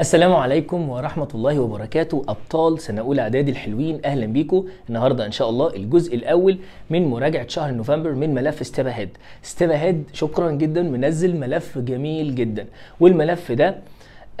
السلام عليكم ورحمة الله وبركاته أبطال سنة أولى إعدادي الحلوين أهلا بيكم النهاردة إن شاء الله الجزء الأول من مراجعة شهر نوفمبر من ملف ستيفا هيد ستيفا هيد شكرا جدا منزل ملف جميل جدا والملف ده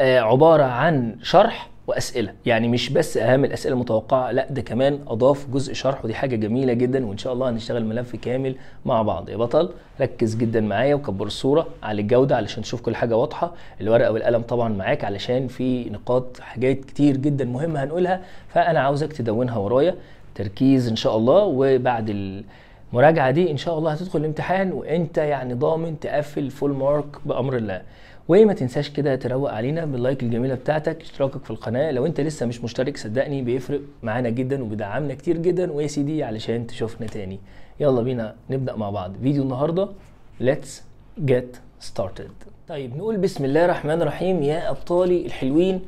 آه، عبارة عن شرح واسئله يعني مش بس اهم الاسئله المتوقعه لا ده كمان اضاف جزء شرح ودي حاجه جميله جدا وان شاء الله هنشتغل ملف كامل مع بعض يا بطل ركز جدا معايا وكبر الصوره على الجوده علشان تشوف كل حاجه واضحه الورقه والقلم طبعا معاك علشان في نقاط حاجات كتير جدا مهمه هنقولها فانا عاوزك تدونها ورايا تركيز ان شاء الله وبعد ال... المراجعه دي ان شاء الله هتدخل الامتحان وانت يعني ضامن تقفل فول مارك بامر الله وما تنساش كده تروق علينا باللايك الجميله بتاعتك اشتراكك في القناه لو انت لسه مش مشترك صدقني بيفرق معانا جدا وبيدعمنا كتير جدا ويا سيدي علشان تشوفنا تاني يلا بينا نبدا مع بعض فيديو النهارده let's جيت started طيب نقول بسم الله الرحمن الرحيم يا ابطالي الحلوين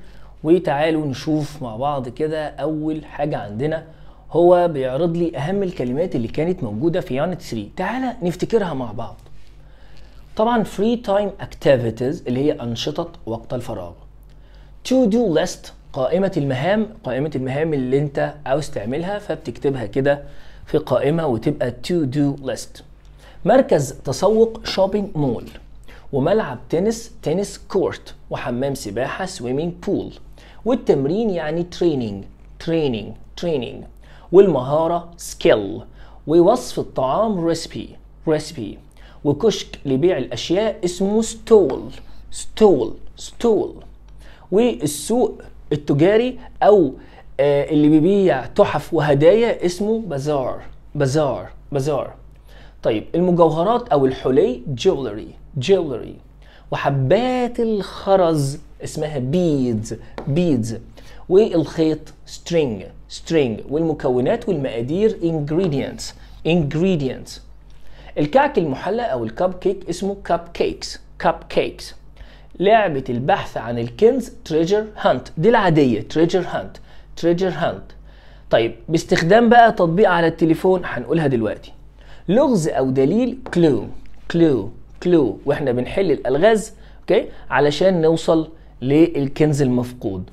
وتعالوا نشوف مع بعض كده اول حاجه عندنا هو بيعرض لي اهم الكلمات اللي كانت موجوده في يانت 3 تعالى نفتكرها مع بعض طبعا فري تايم اكتيفيتيز اللي هي انشطه وقت الفراغ تو دو ليست قائمه المهام قائمه المهام اللي انت عاوز تعملها فبتكتبها كده في قائمه وتبقى تو دو ليست مركز تسوق شوبينج مول وملعب تنس تنس كورت وحمام سباحه swimming بول والتمرين يعني تريننج تريننج تريننج والمهاره سكيل ووصف الطعام recipe recipe وكشك لبيع الأشياء اسمه ستول ستول ستول والسوق التجاري أو آه، اللي بيبيع تحف وهدايا اسمه بازار بازار بازار طيب المجوهرات أو الحلي جولري جولري وحبات الخرز اسمها بيدز بيدز والخيط سترينج سترينج والمكونات والمقادير ingredients ingredients الكعك المحلى او الكب كيك اسمه كاب كيكس كاب كيكس لعبة البحث عن الكنز تريجر هانت دي العادية تريجر هانت تريجر هانت طيب باستخدام بقى تطبيق على التليفون هنقولها دلوقتي لغز او دليل كلو كلو كلو واحنا بنحل الالغاز اوكي علشان نوصل للكنز المفقود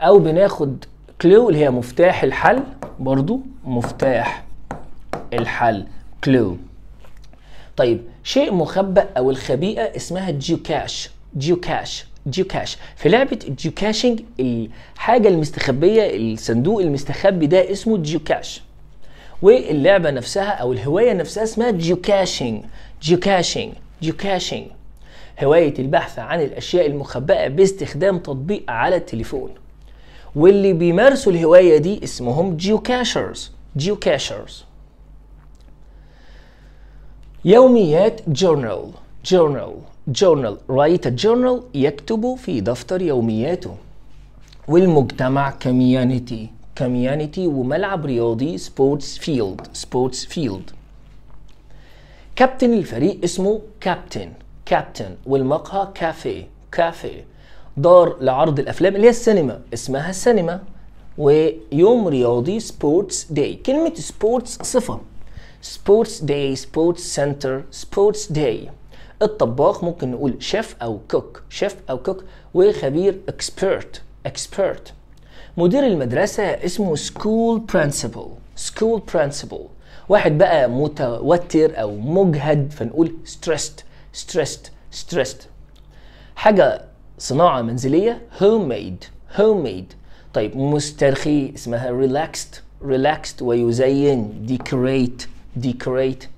او بناخد كلو اللي هي مفتاح الحل برضو مفتاح الحل كلو طيب شيء مخبأ او الخبيئه اسمها جيوكاش جيوكاش جيوكاش في لعبه جيوكاشنج الحاجه المستخبيه الصندوق المستخبي ده اسمه جيوكاش واللعبه نفسها او الهوايه نفسها اسمها جيوكاشنج جيوكاشنج جيوكاشنج هوايه البحث عن الاشياء المخبأه باستخدام تطبيق على التليفون واللي بيمارسوا الهوايه دي اسمهم جيوكاشرز جيوكاشرز يوميات journal journal journal write a journal يكتب في دفتر يومياته والمجتمع community community وملعب رياضي sports field sports field كابتن الفريق اسمه كابتن كابتن والمقهى كافيه كافيه دار لعرض الافلام اللي هي السينما اسمها السينما ويوم رياضي سبورتس داي كلمه سبورتس صفه سبورتس داي سبورتس سنتر سبورتس داي الطباخ ممكن نقول شيف او كوك شيف او كوك وخبير اكسبيرت اكسبيرت مدير المدرسة اسمه سكول برنسبل سكول برنسبل واحد بقى متوتر او مجهد فنقول ستريست ستريست ستريست حاجة صناعة منزلية هوم ميد هوم ميد طيب مسترخي اسمها ريلاكست ريلاكست ويزين ديكوريت decorate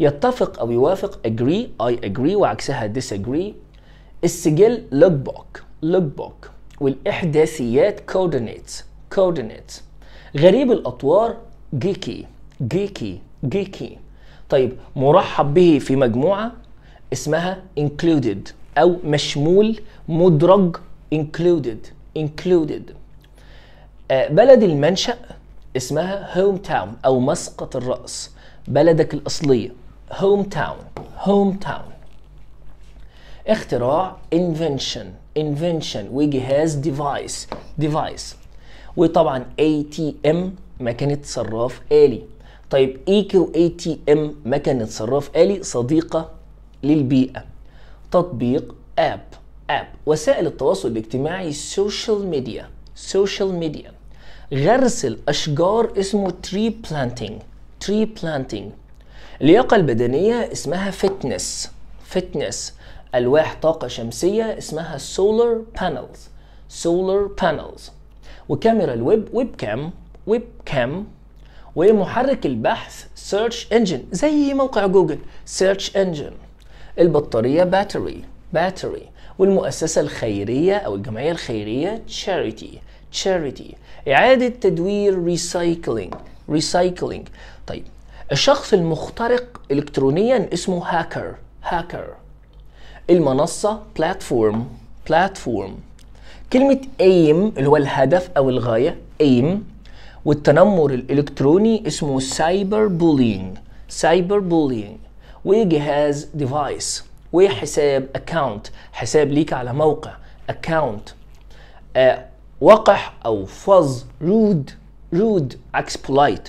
يتفق أو يوافق agree I agree وعكسها disagree السجل logbook logbook والإحداثيات coordinates coordinates غريب الأطوار geeky geeky geeky طيب مرحب به في مجموعة اسمها included أو مشمول مدرج included included آه، بلد المنشأ اسمها هوم تاون أو مسقط الرأس بلدك الأصلية هوم تاون هوم تاون اختراع invention invention وجهاز ديفايس ديفايس وطبعا ATM مكنة صراف آلي طيب ايكو e اي تي ام مكنة صراف آلي صديقة للبيئة تطبيق اب اب وسائل التواصل الاجتماعي سوشيال ميديا سوشيال ميديا غرس الأشجار اسمه تري بلانتنج tree planting اللياقة البدنية اسمها fitness fitness ألواح طاقة شمسية اسمها سولار بانلز سولار بانلز وكاميرا الويب ويب كام ويب كام ومحرك البحث سيرش انجن زي موقع جوجل سيرش انجن البطارية باتري باتري والمؤسسة الخيرية أو الجمعية الخيرية تشاريتي تشاريتي إعادة تدوير ريسايكلينج ريسايكلينج طيب الشخص المخترق الكترونيا اسمه هاكر هاكر المنصه بلاتفورم بلاتفورم كلمه ايم اللي هو الهدف او الغايه ايم والتنمر الالكتروني اسمه سايبر بولينج سايبر بولينج وجهاز ديفايس وحساب اكونت حساب ليك على موقع اكونت أه وقح او فظ رود رود عكس بولايت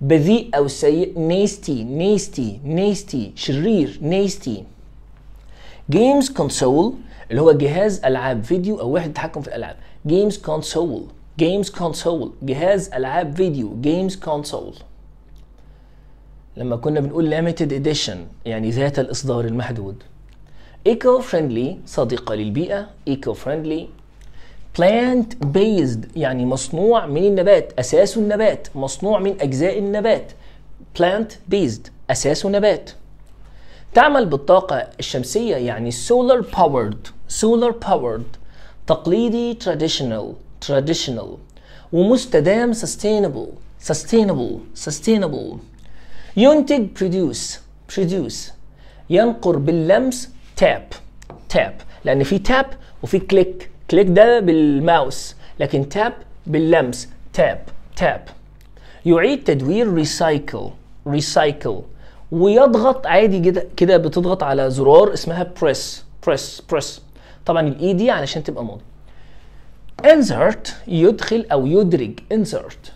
بذيء أو سيء نيستي نيستي نيستي شرير نيستي جيمز كونسول اللي هو جهاز ألعاب فيديو أو وحدة تحكم في الألعاب جيمز كونسول جيمز كونسول جهاز ألعاب فيديو جيمز كونسول لما كنا بنقول ليميتد اديشن يعني ذات الإصدار المحدود ايكو فريندلي صديقة للبيئة ايكو فريندلي بلانت بيزد يعني مصنوع من النبات اساسه النبات مصنوع من اجزاء النبات بلانت بيزد اساسه نبات تعمل بالطاقة الشمسية يعني solar powered solar powered تقليدي traditional traditional ومستدام sustainable sustainable sustainable ينتج produce produce ينقر باللمس tap tap لأن في tap وفي click كليك ده بالماوس لكن تاب باللمس تاب تاب يعيد تدوير ريسايكل ريسايكل ويضغط عادي كده كده بتضغط على زرار اسمها بريس بريس بريس طبعا الاي دي علشان تبقى ماضي انزرت يدخل او يدرج انزرت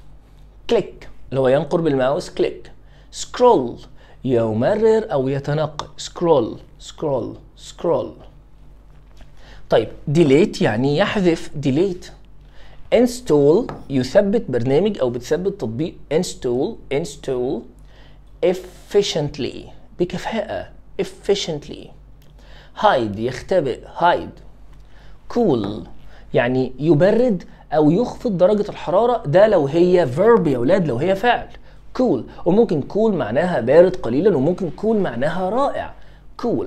كليك اللي هو ينقر بالماوس كليك سكرول يمرر او يتنقل سكرول سكرول, سكرول. طيب ديليت يعني يحذف ديليت انستول يثبت برنامج او بتثبت تطبيق انستول انستول efficiently بكفاءة efficiently hide يختبئ hide cool يعني يبرد او يخفض درجة الحرارة ده لو هي verb يا ولاد لو هي فعل cool وممكن cool معناها بارد قليلا وممكن cool معناها رائع cool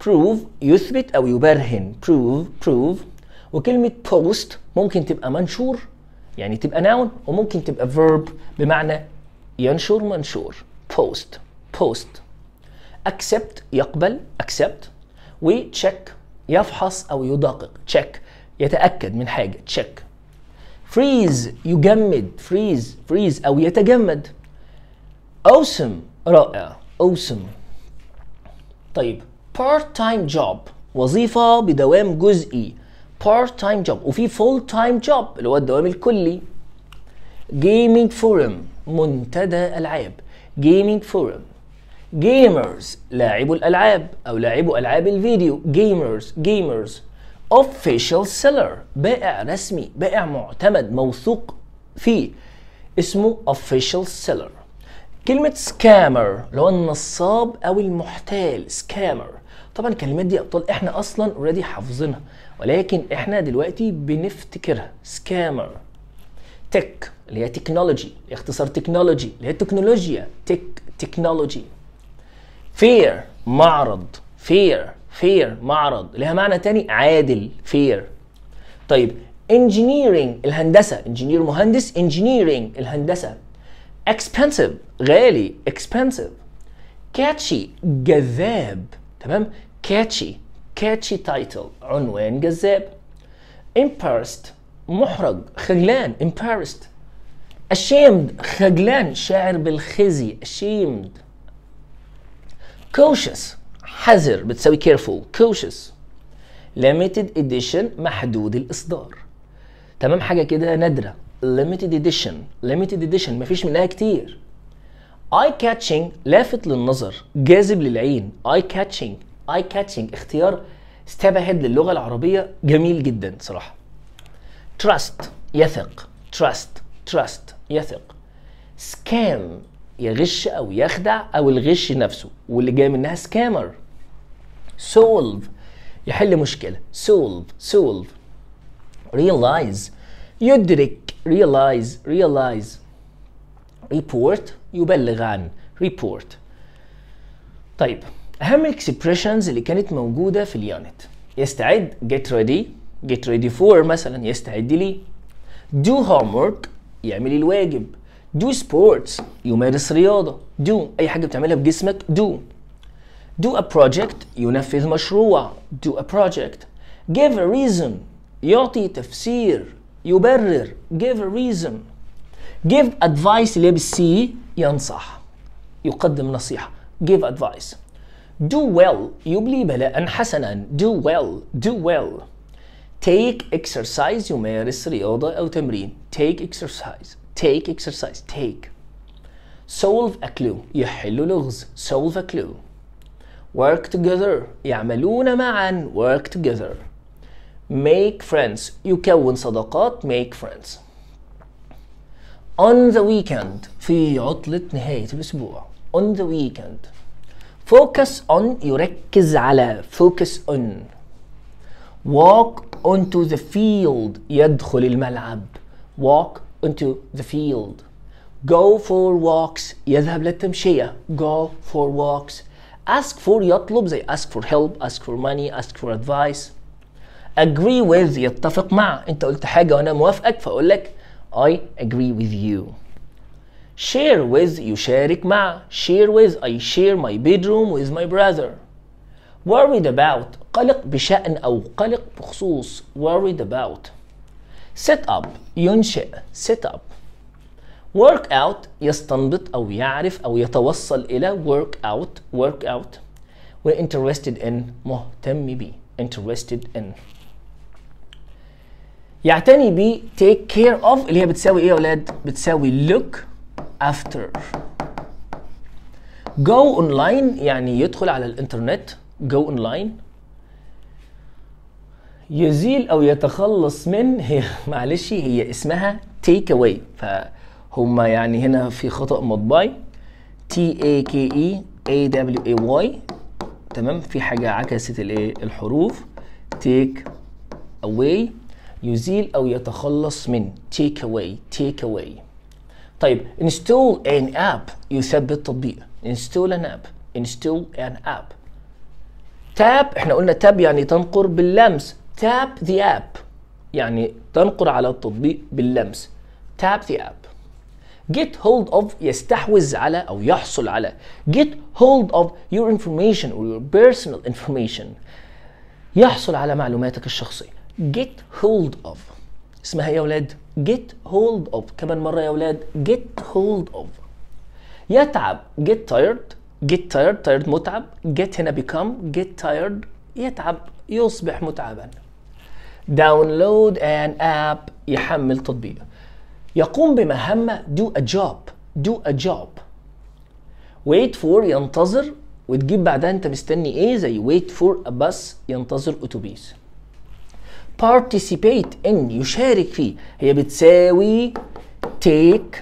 بروف يثبت أو يبرهن بروف بروف وكلمة بوست ممكن تبقى منشور يعني تبقى ناون وممكن تبقى فيرب بمعنى ينشر منشور بوست بوست اكسبت يقبل اكسبت وتشيك يفحص أو يدقق تشيك يتأكد من حاجة تشيك فريز يجمد فريز فريز أو يتجمد awesome رائع awesome طيب part time job وظيفة بدوام جزئي part time job وفي full time job اللي هو الدوام الكلي gaming forum منتدى ألعاب gaming forum gamers لاعبو الألعاب أو لاعبو ألعاب الفيديو gamers gamers official seller بائع رسمي بائع معتمد موثوق فيه اسمه official seller كلمة scammer اللي هو النصاب أو المحتال scammer طبعا الكلمات دي ابطال احنا اصلا اوريدي حافظينها ولكن احنا دلوقتي بنفتكرها سكامر تك اللي هي تكنولوجي اختصار تكنولوجي اللي هي التكنولوجيا تك تكنولوجي فير معرض فير فير معرض لها معنى تاني عادل فير طيب انجينيرنج الهندسه انجينير مهندس انجينيرنج الهندسه اكسبنسيف غالي اكسبنسيف كاتشي جذاب تمام كاتشي كاتشي تايتل عنوان جذاب امبارست محرج خجلان امبارست ashamed خجلان شاعر بالخزي ashamed cautious حذر بتساوي careful cautious limited edition محدود الاصدار تمام حاجه كده نادره limited edition limited edition مفيش منها كتير eye catching لافت للنظر جاذب للعين eye catching اي كاتشنج اختيار ستيب اهيد للغه العربيه جميل جدا صراحه تراست يثق تراست تراست يثق سكام يغش او يخدع او الغش نفسه واللي جاي منها سكامر سولف يحل مشكله سولف سولف ريلايز يدرك ريلايز ريلايز ريبورت يبلغ عن ريبورت طيب اهم الاكسبريشنز اللي كانت موجوده في اليونت يستعد get ready get ready for مثلا يستعد ليه do homework يعمل الواجب do sports يمارس رياضه do اي حاجه بتعملها بجسمك do do a project ينفذ مشروع do a project give a reason يعطي تفسير يبرر give a reason give advice اللي هي بالسي ينصح يقدم نصيحه give advice Do well يبلي بلاء حسنا Do well Do well Take exercise يمارس رياضة أو تمرين Take exercise Take exercise Take Solve a clue يحل لغز Solve a clue Work together يعملون معا Work together Make friends يكون صداقات Make friends On the weekend في عطلة نهاية الأسبوع On the weekend focus on يركز على focus on walk onto the field يدخل الملعب walk onto the field go for walks يذهب للتمشية go for walks ask for يطلب زي ask for help ask for money ask for advice agree with يتفق مع انت قلت حاجة وانا موافقك فاقول لك I agree with you share with يشارك مع share with I share my bedroom with my brother worried about قلق بشأن أو قلق بخصوص worried about set up ينشئ set up work out يستنبط أو يعرف أو يتوصل إلى work out work out we're interested in مهتم بيه interested in يعتني بيه take care of اللي هي بتساوي ايه يا اولاد بتساوي look after go online يعني يدخل على الانترنت go online يزيل او يتخلص من هي معلش هي اسمها take away فهم يعني هنا في خطأ مطبعي T A K E A W A Y تمام في حاجة عكست الايه الحروف take away يزيل او يتخلص من take away take away طيب install an app يثبت تطبيق install an app install an app تاب احنا قلنا تاب يعني تنقر باللمس تاب the app يعني تنقر على التطبيق باللمس تاب the app get hold of يستحوذ على او يحصل على get hold of your information or your personal information يحصل على معلوماتك الشخصيه get hold of اسمها إيه يا ولاد get hold of كمان مرة يا أولاد get hold of يتعب get tired get tired tired متعب get هنا become get tired يتعب يصبح متعبا download an app يحمل تطبيق يقوم بمهمة do a job do a job wait for ينتظر وتجيب بعدها انت مستني ايه زي wait for a bus ينتظر اتوبيس participate in يشارك فيه هي بتساوي take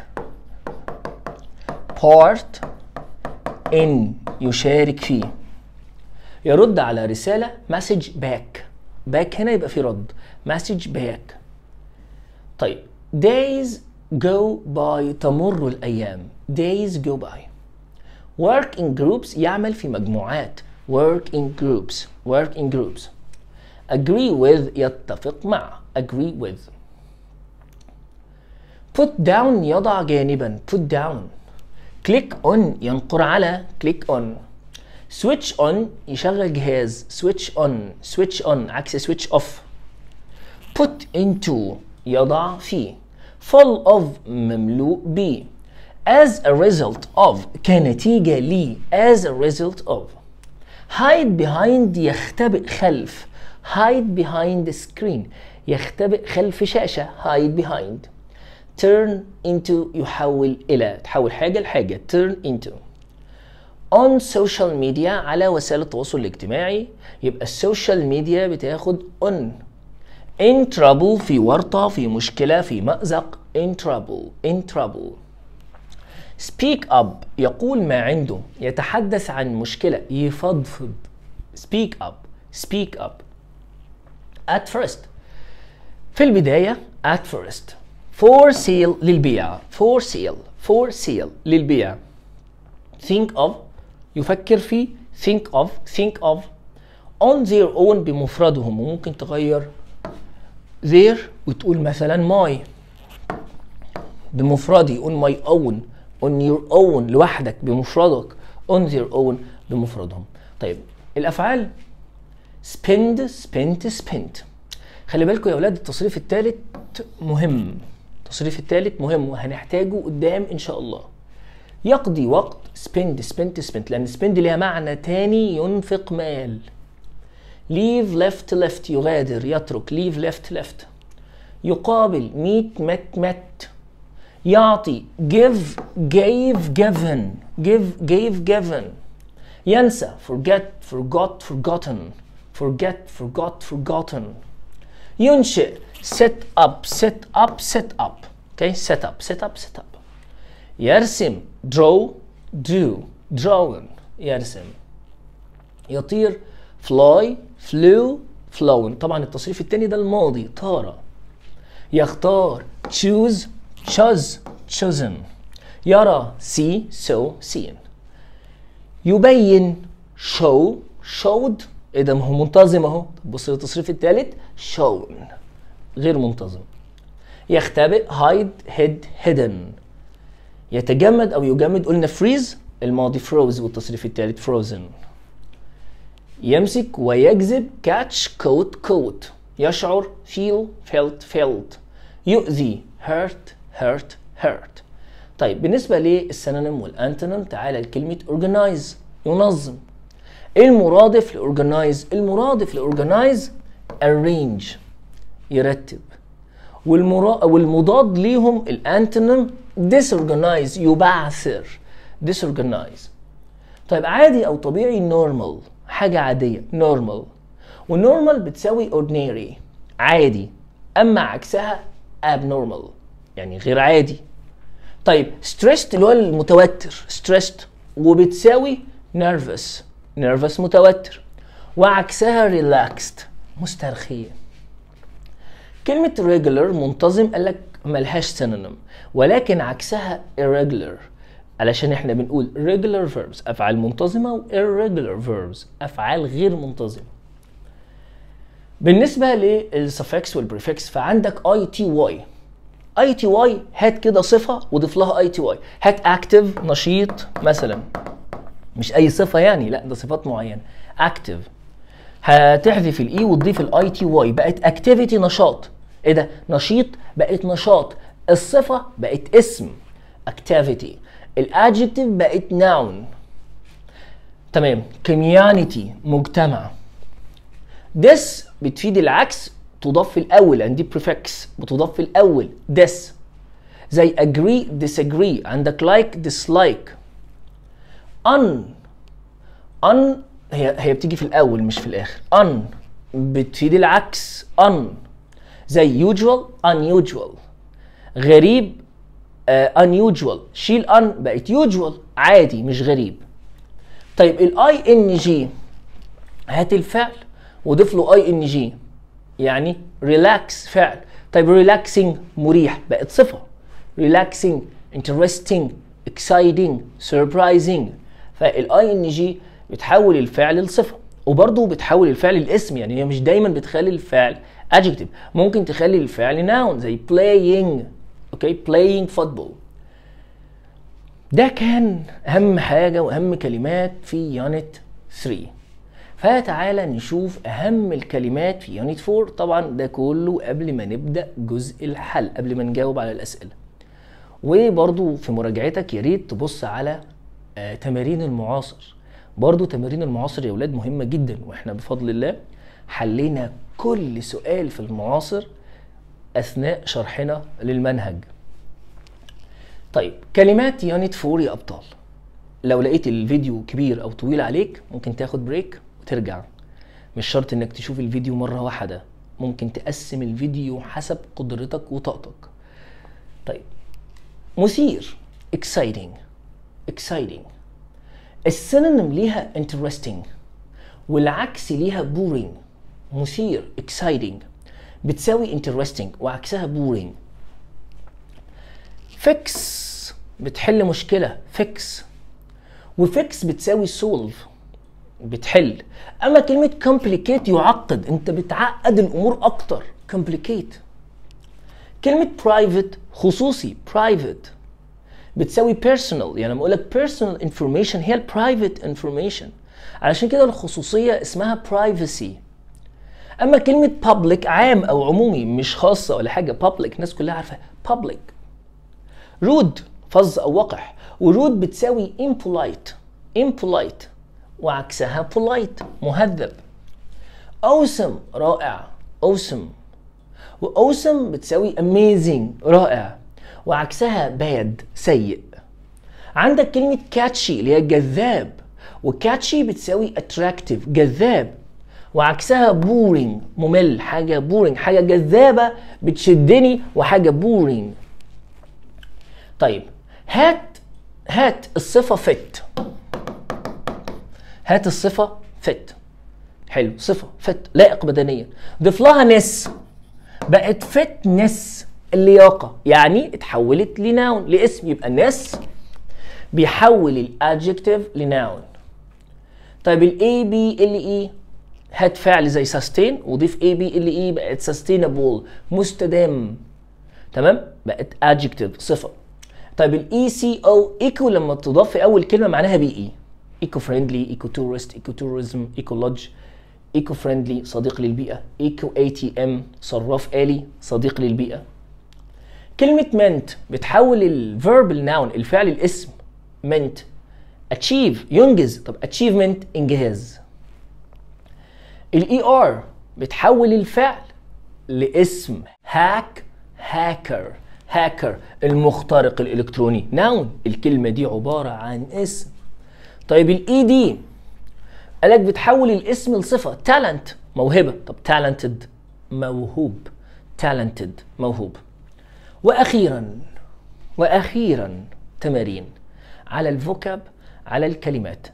part in يشارك فيه يرد على رسالة message back back هنا يبقى في رد message back طيب days go by تمر الأيام days go by work in groups يعمل في مجموعات work in groups work in groups agree with يتفق مع agree with put down يضع جانبا put down click on ينقر على click on switch on يشغل جهاز switch on switch on عكس switch off put into يضع في full of مملوء ب as a result of كنتيجة لي as a result of hide behind يختبئ خلف hide behind screen يختبئ خلف شاشة hide behind turn into يحول إلى تحول حاجة لحاجة turn into on social media على وسائل التواصل الاجتماعي يبقى السوشيال ميديا بتاخد on in trouble في ورطة في مشكلة في مأزق in trouble in trouble speak up يقول ما عنده يتحدث عن مشكلة يفضفض speak up speak up at first في البداية at first for sale للبيع for sale for sale للبيع think of يفكر في think of think of on their own بمفردهم وممكن تغير their وتقول مثلا my بمفردي on my own on your own لوحدك بمفردك on their own بمفردهم طيب الافعال spend spent spent خلي بالكم يا اولاد التصريف الثالث مهم التصريف الثالث مهم وهنحتاجه قدام ان شاء الله يقضي وقت spend spent spent لان spend ليها معنى تاني ينفق مال leave left left يغادر يترك leave left left يقابل meet met met يعطي give gave given give gave given ينسى forget forgot forgotten forget forgot forgotten ينشئ set up set up set up okay set up set up set up يرسم draw do drawn يرسم يطير fly flew flown طبعا التصريف الثاني ده الماضي طار يختار choose chose chosen يرى see so seen يبين show showed ايه ده ما هو منتظم اهو بص للتصريف الثالث shown غير منتظم يختبئ hide hid hidden يتجمد او يجمد قلنا فريز الماضي فروز والتصريف الثالث فروزن يمسك ويجذب كاتش كوت كوت يشعر feel felt فيلت يؤذي هيرت هيرت هيرت طيب بالنسبة للسينونيم والانتونيم تعالى لكلمة organize ينظم المرادف لاورجنايز المرادف لاورجنايز arrange يرتب والمرا... والمضاد ليهم الانتونيم disorganize يبعثر disorganize طيب عادي او طبيعي normal حاجه عاديه normal والنورمال بتساوي ordinary عادي اما عكسها abnormal يعني غير عادي طيب stressed اللي هو المتوتر stressed وبتساوي nervous نيرفس متوتر وعكسها relaxed مسترخية كلمة regular منتظم قال لك ملهاش سينونيم ولكن عكسها irregular علشان احنا بنقول regular verbs افعال منتظمة و irregular verbs افعال غير منتظمة بالنسبة للسفكس والبريفكس فعندك اي تي واي اي تي واي هات كده صفة وضيف لها اي تي واي هات اكتف نشيط مثلا مش اي صفه يعني لا ده صفات معينه اكتف هتحذف الاي e وتضيف الاي تي واي بقت اكتيفيتي نشاط ايه ده نشيط بقت نشاط الصفه بقت اسم اكتيفيتي الادجكتيف بقت ناون تمام كوميونيتي مجتمع this بتفيد العكس تضاف في الاول عندي بريفكس بتضاف في الاول this زي agree disagree عندك like dislike ان ان هي هي بتيجي في الاول مش في الاخر ان بتفيد العكس ان زي ان unusual غريب uh, unusual شيل ان بقت يوجوال عادي مش غريب طيب الاي ان جي هات الفعل وضيف له اي ان جي يعني ريلاكس فعل طيب ريلاكسنج مريح بقت صفه ريلاكسنج انترستنج exciting سربرايزنج فالاي ان جي بتحول الفعل لصفه وبرضه بتحول الفعل لاسم يعني هي مش دايما بتخلي الفعل adjective ممكن تخلي الفعل noun زي playing اوكي playing football ده كان اهم حاجه واهم كلمات في يونت 3 فتعالى نشوف اهم الكلمات في يونت 4 طبعا ده كله قبل ما نبدا جزء الحل قبل ما نجاوب على الاسئله وبرضو في مراجعتك يا ريت تبص على آه، تمارين المعاصر برضو تمارين المعاصر يا ولاد مهمة جدا واحنا بفضل الله حلينا كل سؤال في المعاصر أثناء شرحنا للمنهج طيب كلمات يونت فور يا أبطال لو لقيت الفيديو كبير أو طويل عليك ممكن تاخد بريك وترجع مش شرط انك تشوف الفيديو مرة واحدة ممكن تقسم الفيديو حسب قدرتك وطاقتك طيب مثير exciting exciting السينونيم ليها interesting والعكس ليها boring مثير exciting بتساوي interesting وعكسها boring fix بتحل مشكلة fix وfix بتساوي solve بتحل اما كلمة complicate يعقد انت بتعقد الامور اكتر complicate كلمة private خصوصي private بتساوي بيرسونال يعني لما اقول لك بيرسونال انفورميشن هي البرايفت انفورميشن علشان كده الخصوصيه اسمها برايفسي اما كلمه بابليك عام او عمومي مش خاصه ولا حاجه بابليك الناس كلها عارفه بابليك رود فظ او وقح ورود بتساوي امبولايت امبولايت وعكسها بولايت مهذب اوسم رائع اوسم واوسم بتساوي اميزنج رائع وعكسها باد سيء عندك كلمة كاتشي اللي هي جذاب وكاتشي بتساوي اتراكتيف جذاب وعكسها بورينج ممل حاجة بورينج حاجة جذابة بتشدني وحاجة بورينج طيب هات هات الصفة فت هات الصفة فت حلو صفة فت لائق بدنيا ضيف لها نس بقت فتنس اللياقه يعني اتحولت لناون لاسم يبقى الناس بيحول الادجكتيف لناون طيب الاي بي ال اي e هات فعل زي سستين وضيف اي بي ال اي بقت سستينبل مستدام تمام بقت ادجكتيف صفه طيب الاي سي او ايكو لما تضاف في اول كلمه معناها بي اي ايكو فريندلي ايكو تورست ايكو توريزم ايكو لودج ايكو فريندلي صديق للبيئه ايكو اي تي ام صراف الي صديق للبيئه كلمة meant بتحول verbal noun الفعل الاسم meant achieve ينجز طب achievement انجاز الاي ار e بتحول الفعل لاسم هاك هاكر هاكر المخترق الالكتروني ناون الكلمة دي عبارة عن اسم طيب الاي دي e قالك بتحول الاسم لصفة talent موهبة طب talented موهوب talented موهوب واخيرا واخيرا تمارين على الفوكاب على الكلمات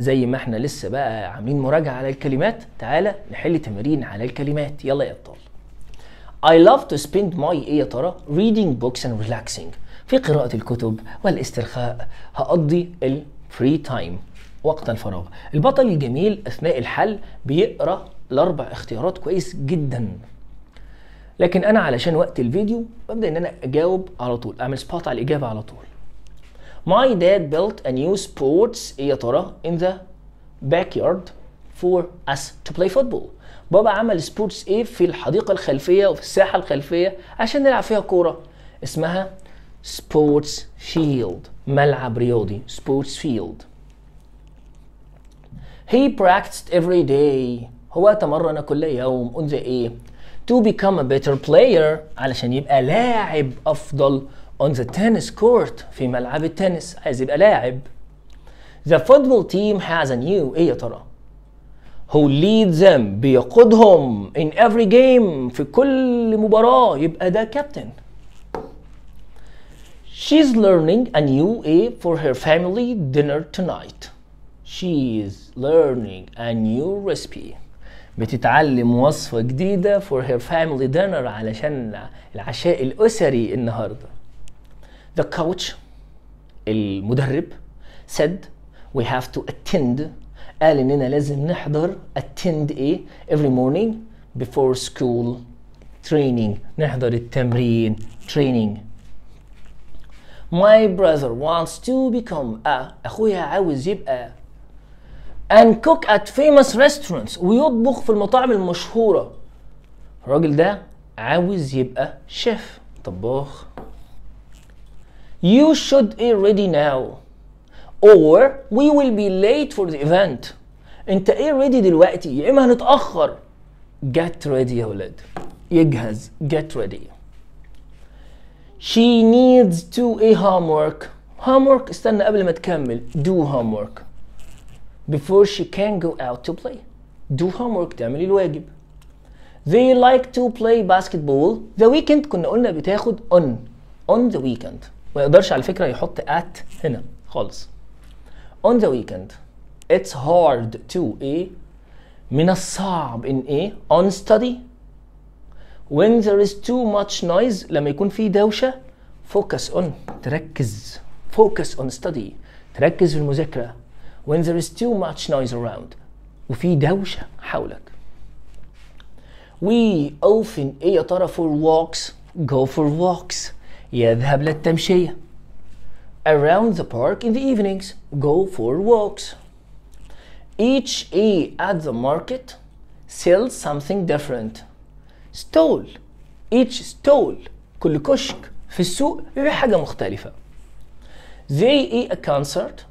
زي ما احنا لسه بقى عاملين مراجعه على الكلمات تعالى نحل تمارين على الكلمات يلا يا ابطال I love to spend my ايه يا ترى reading books and relaxing في قراءة الكتب والاسترخاء هقضي الفري تايم وقت الفراغ البطل الجميل اثناء الحل بيقرا الاربع اختيارات كويس جدا لكن انا علشان وقت الفيديو ببدا ان انا اجاوب على طول اعمل سبوت على الاجابه على طول My dad built a new sports ايه يا ترى in the backyard for us to play football بابا عمل سبورتس ايه في الحديقه الخلفيه وفي الساحه الخلفيه عشان نلعب فيها كوره اسمها سبورتس شيلد ملعب رياضي سبورتس فيلد He practiced every day هو تمرن كل يوم on the ايه to become a better player علشان يبقى لاعب أفضل on the tennis court في ملعب التنس عايز يبقى لاعب The football team has a new إيه يا ترى؟ Who leads them بيقودهم in every game في كل مباراة يبقى ده كابتن She's learning a new A for her family dinner tonight. She is learning a new recipe. بتتعلم وصفة جديدة for her family dinner علشان العشاء الأسري النهاردة The coach المدرب said we have to attend قال إننا لازم نحضر attend إيه every morning before school training نحضر التمرين training My brother wants to become a أخويا عاوز يبقى and cook at famous restaurants ويطبخ في المطاعم المشهوره الراجل ده عاوز يبقى شيف طباخ you should be ready now or we will be late for the event انت ايه ready دلوقتي يا اما هنتاخر get ready يا ولاد يجهز get ready she needs to a homework homework استنى قبل ما تكمل do homework before she can go out to play do homework تعملي الواجب they like to play basketball the weekend كنا قلنا بتاخد on on the weekend ما يقدرش على فكرة يحط at هنا خالص on the weekend it's hard to ايه من الصعب in ايه on study when there is too much noise لما يكون في دوشة focus on تركز focus on study تركز في المذاكرة when there is too much noise around وفي دوشة حولك We often إيه يا ترى for walks go for walks يذهب للتمشية around the park in the evenings go for walks each E at the market sells something different stall each stall كل كشك في السوق بيبيع حاجة مختلفة they eat a concert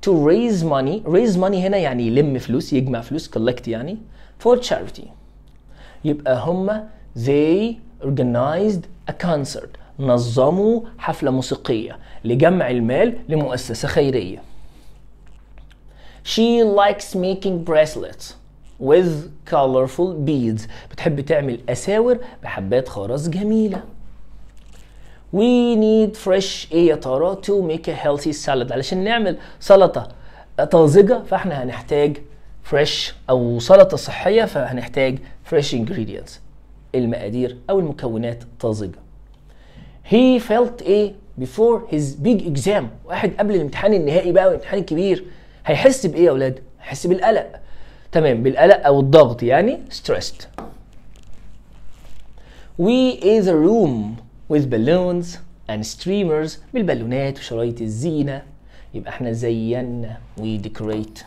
to raise money raise money هنا يعني يلم فلوس يجمع فلوس collect يعني for charity يبقى هم they organized a concert نظموا حفلة موسيقية لجمع المال لمؤسسة خيرية She likes making bracelets with colorful beads بتحب تعمل أساور بحبات خرز جميلة we need fresh ايه يا ترى to make a healthy salad علشان نعمل سلطه طازجه فاحنا هنحتاج فريش او سلطه صحيه فهنحتاج فريش ingredients المقادير او المكونات طازجه he felt ايه before his big exam واحد قبل الامتحان النهائي بقى والامتحان الكبير هيحس بايه يا اولاد هيحس بالقلق تمام بالقلق او الضغط يعني stressed we is the room with balloons and streamers بالبالونات وشرايط الزينة يبقى احنا زينا we decorate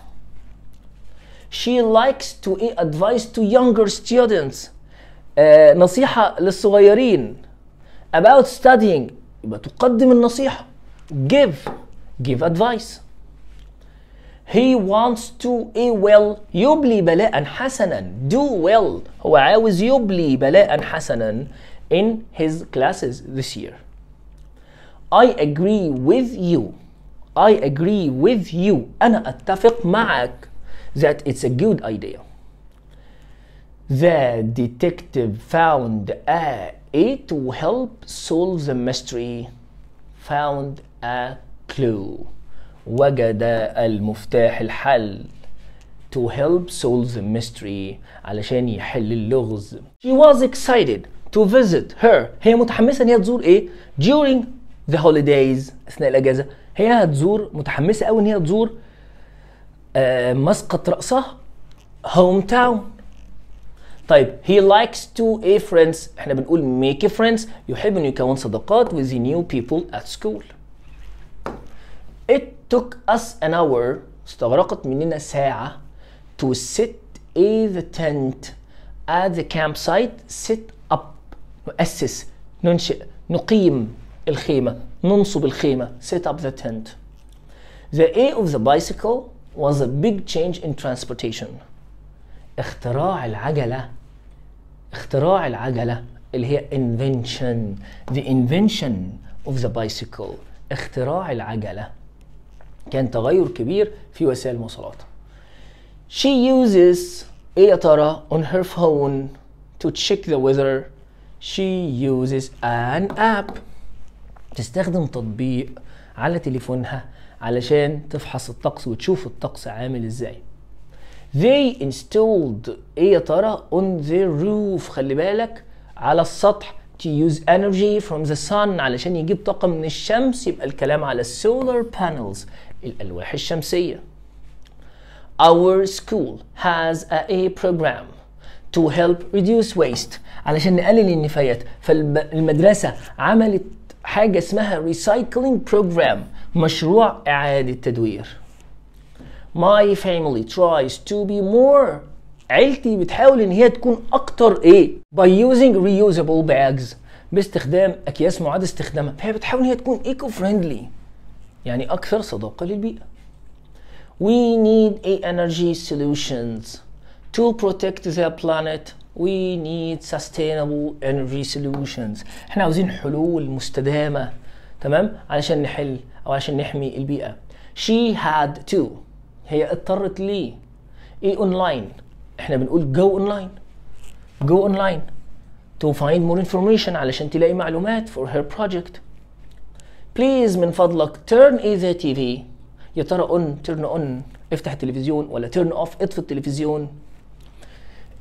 she likes to advise to younger students uh, نصيحة للصغيرين about studying يبقى تقدم النصيحة give give advice he wants to a well يبلي بلاء حسنا do well هو عاوز يبلي بلاء حسنا in his classes this year. I agree with you. I agree with you. أنا أتفق معك that it's a good idea. The detective found a A to help solve the mystery. Found a clue. وجد المفتاح الحل. To help solve the mystery. علشان يحل اللغز. She was excited to visit her هي متحمسه ان هي تزور ايه during the holidays اثناء الاجازه هي هتزور متحمسه قوي ان هي تزور آه مسقط راسها هوم تاون طيب he likes to a friends احنا بنقول make a friends يحب انه يكون صداقات with new people at school it took us an hour استغرقت مننا ساعة to sit in the tent at the campsite sit نؤسس ننشئ نقيم الخيمة ننصب الخيمة set up the tent The A of the bicycle was a big change in transportation اختراع العجلة اختراع العجلة اللي هي invention the invention of the bicycle اختراع العجلة كان تغير كبير في وسائل المواصلات She uses إيه يا ترى on her phone to check the weather she uses an app تستخدم تطبيق على تليفونها علشان تفحص الطقس وتشوف الطقس عامل ازاي they installed ايه يا ترى on their roof خلي بالك على السطح to use energy from the sun علشان يجيب طاقة من الشمس يبقى الكلام على solar panels الألواح الشمسية our school has a, a program to help reduce waste علشان نقلل النفايات فالمدرسه عملت حاجه اسمها ريسايكلينج بروجرام مشروع اعاده تدوير My family tries to be more عيلتي بتحاول ان هي تكون اكتر ايه by using reusable bags باستخدام اكياس معاد استخدامها فهي بتحاول ان هي تكون ايكو فريندلي يعني اكثر صداقه للبيئه We need a energy solutions to protect the planet we need sustainable energy solutions احنا عاوزين حلول مستدامة تمام علشان نحل او علشان نحمي البيئة she had to هي اضطرت لي ايه اونلاين احنا بنقول go online go online to find more information علشان تلاقي معلومات for her project please من فضلك turn the TV يا ترى on turn on افتح التلفزيون ولا turn off اطفي التلفزيون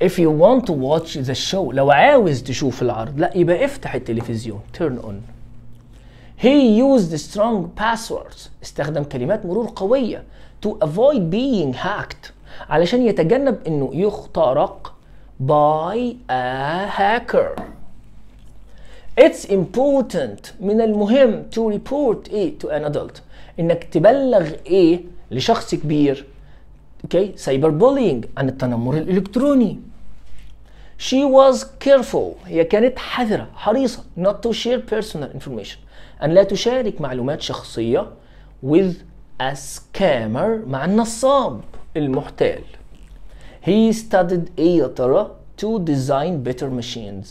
if you want to watch the show لو عاوز تشوف العرض لا يبقى افتح التلفزيون turn on he used strong passwords استخدم كلمات مرور قوية to avoid being hacked علشان يتجنب انه يخترق by a hacker It's important من المهم to report A to an adult انك تبلغ ايه لشخص كبير اوكي سايبر بولينج عن التنمر الالكتروني She was careful هي كانت حذرة حريصة not to share personal information أن لا تشارك معلومات شخصية with a scammer مع النصاب المحتال He studied إيه يا ترى to design better machines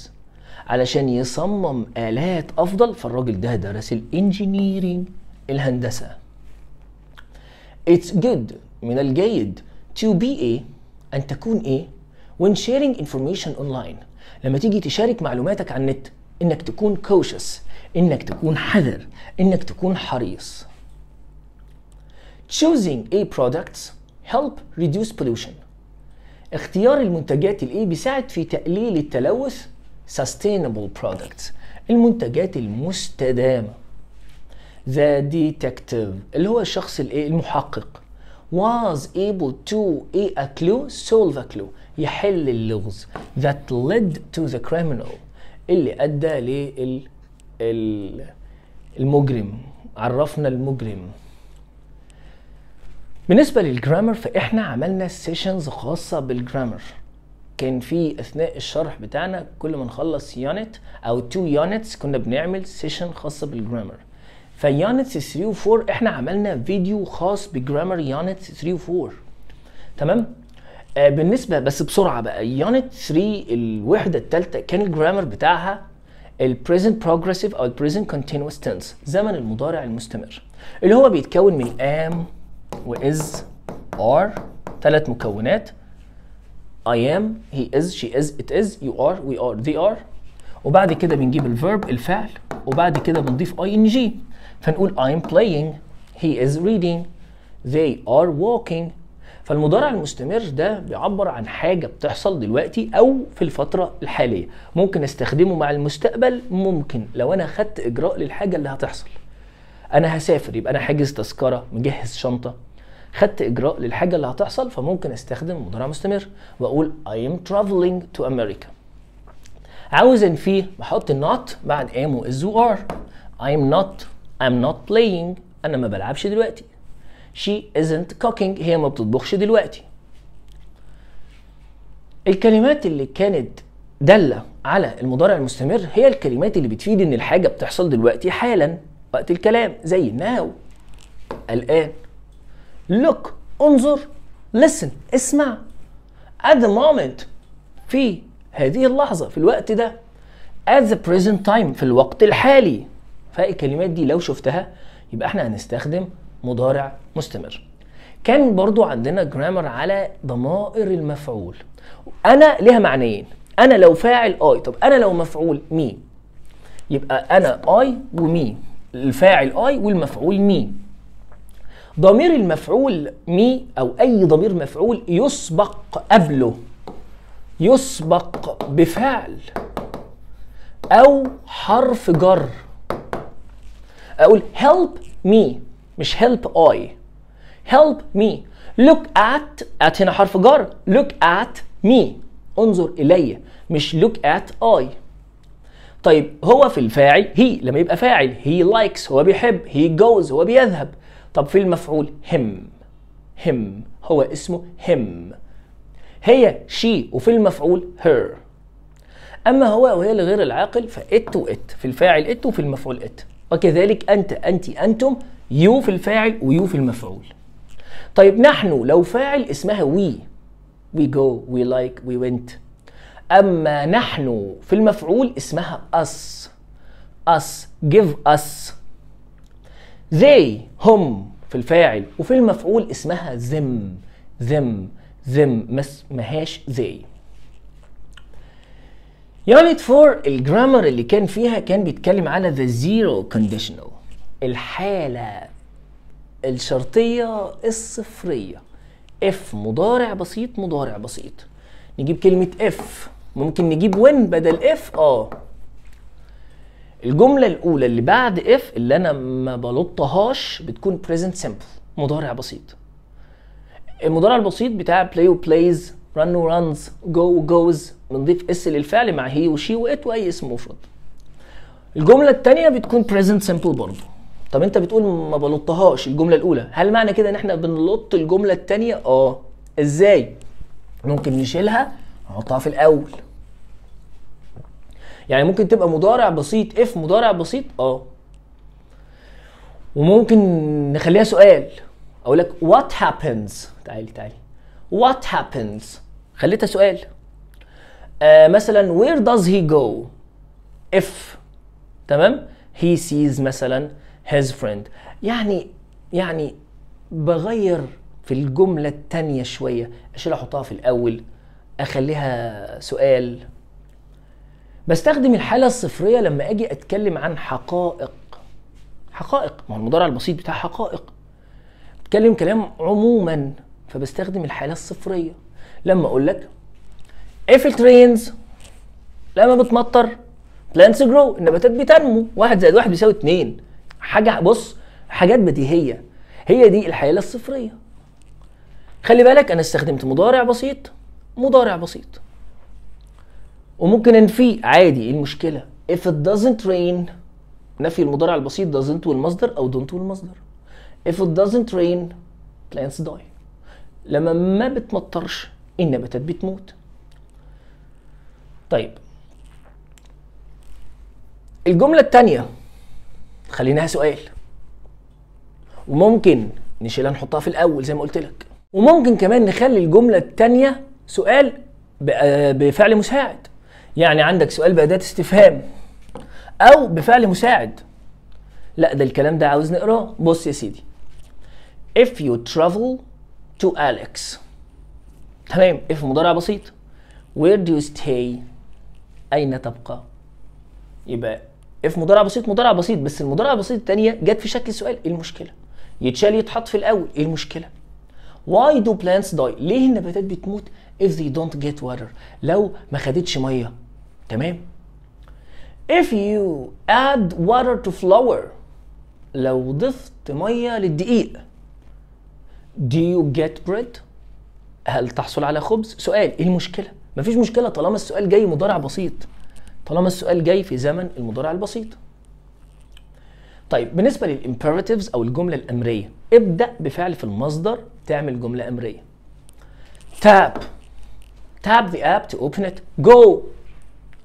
علشان يصمم آلات أفضل فالراجل ده درس الإنجينيرينج الهندسة It's good من الجيد to be a أن تكون إيه when sharing information online لما تيجي تشارك معلوماتك على النت انك تكون cautious انك تكون حذر انك تكون حريص choosing a products help reduce pollution اختيار المنتجات الايه بيساعد في تقليل التلوث sustainable products المنتجات المستدامه the detective اللي هو الشخص الايه المحقق was able to a clue solve a clue يحل اللغز that led to the criminal اللي ادى لل المجرم عرفنا المجرم بالنسبة للجرامر فاحنا عملنا سيشنز خاصة بالجرامر كان في اثناء الشرح بتاعنا كل ما نخلص يونت او تو يونتس كنا بنعمل سيشن خاصة بالجرامر فيونتس 3 و 4 احنا عملنا فيديو خاص بجرامر يونتس 3 و 4 تمام آه، بالنسبه بس بسرعه بقى يونت 3 الوحده الثالثه كان الجرامر بتاعها البريزنت بروجريسيف او البريزنت كونتينوس تنس زمن المضارع المستمر اللي هو بيتكون من ام واز ار ثلاث مكونات I am, he is, she is, it is, you are, we are, they are وبعد كده بنجيب الفيرب الفعل وبعد كده بنضيف ing فنقول I am playing, he is reading, they are walking, فالمضارع المستمر ده بيعبر عن حاجه بتحصل دلوقتي او في الفتره الحاليه ممكن استخدمه مع المستقبل ممكن لو انا خدت اجراء للحاجه اللي هتحصل انا هسافر يبقى انا حاجز تذكره مجهز شنطه خدت اجراء للحاجه اللي هتحصل فممكن استخدم المضارع المستمر واقول I am traveling to America عاوز فيه بحط not بعد am و is و are I am not am not playing انا ما بلعبش دلوقتي شي isn't cooking هي ما بتطبخش دلوقتي الكلمات اللي كانت دالة على المضارع المستمر هي الكلمات اللي بتفيد ان الحاجة بتحصل دلوقتي حالا وقت الكلام زي now الآن look انظر listen اسمع at the moment في هذه اللحظة في الوقت ده at the present time في الوقت الحالي فالكلمات دي لو شفتها يبقى احنا هنستخدم مضارع مستمر كان برضو عندنا جرامر على ضمائر المفعول انا ليها معنيين انا لو فاعل اي طب انا لو مفعول مي يبقى انا اي ومي الفاعل اي والمفعول مي ضمير المفعول مي او اي ضمير مفعول يسبق قبله يسبق بفعل او حرف جر اقول help me مش help I help me look at at هنا حرف جر look at me انظر إلي مش look at I طيب هو في الفاعل هي لما يبقى فاعل هي لايكس هو بيحب هي جوز هو بيذهب طب في المفعول هم هم هو اسمه هم هي شي وفي المفعول هير أما هو وهي لغير العاقل فإت وإت في الفاعل إت وفي المفعول إت وكذلك أنت أنت أنتم يو في الفاعل ويو في المفعول طيب نحن لو فاعل اسمها وي وي جو وي لايك وي وينت اما نحن في المفعول اسمها اس اس جيف اس زي هم في الفاعل وفي المفعول اسمها زم زم زم ما اسمهاش زي يونت 4 الجرامر اللي كان فيها كان بيتكلم على the zero conditional الحالة الشرطية الصفرية اف مضارع بسيط مضارع بسيط نجيب كلمة اف ممكن نجيب وين بدل اف اه الجملة الأولى اللي بعد اف اللي أنا ما بلطهاش بتكون present simple مضارع بسيط المضارع البسيط بتاع play و plays run و runs go و goes بنضيف اس للفعل مع هي وشي وات وأي اسم مفرد الجملة التانية بتكون present simple برضه طب انت بتقول ما بلطهاش الجمله الاولى هل معنى كده ان احنا بنلط الجمله الثانيه اه ازاي ممكن نشيلها نحطها في الاول يعني ممكن تبقى مضارع بسيط اف مضارع بسيط اه وممكن نخليها سؤال اقول لك وات هابنز تعالي تعالي وات هابنز خليتها سؤال آه مثلا وير داز هي جو اف تمام هي سيز مثلا his friend يعني يعني بغير في الجملة التانية شوية أشيل أحطها في الأول أخليها سؤال بستخدم الحالة الصفرية لما أجي أتكلم عن حقائق حقائق ما هو المضارع البسيط بتاع حقائق بتكلم كلام عموما فبستخدم الحالة الصفرية لما أقول لك if it rains لما بتمطر plants grow النباتات بتنمو واحد زائد واحد بيساوي اتنين حاجه بص حاجات بديهيه هي دي الحاله الصفريه خلي بالك انا استخدمت مضارع بسيط مضارع بسيط وممكن انفيه عادي إيه المشكله if it doesn't rain نفي المضارع البسيط doesn't والمصدر او don't والمصدر if it doesn't rain plants die لما ما بتمطرش النباتات بتموت طيب الجملة الثانية خليناها سؤال وممكن نشيلها نحطها في الاول زي ما قلت لك وممكن كمان نخلي الجمله الثانيه سؤال آه، بفعل مساعد يعني عندك سؤال باداه استفهام او بفعل مساعد لا ده الكلام ده عاوز نقراه بص يا سيدي if you travel to Alex تمام if مضارع بسيط where do you stay أين تبقى يبقى اف مضارع بسيط مضارع بسيط بس المضارع البسيط الثانيه جت في شكل سؤال ايه المشكله يتشال يتحط في الاول ايه المشكله واي دو plants die ليه النباتات بتموت if they don't get water لو ما خدتش ميه تمام if you add water to flour لو ضفت ميه للدقيق do you get bread هل تحصل على خبز سؤال ايه المشكله مفيش مشكله طالما السؤال جاي مضارع بسيط طالما السؤال جاي في زمن المضارع البسيط طيب بالنسبه للامبيراتيفز او الجمله الامريه ابدا بفعل في المصدر تعمل جمله امريه تاب تاب the app to open it go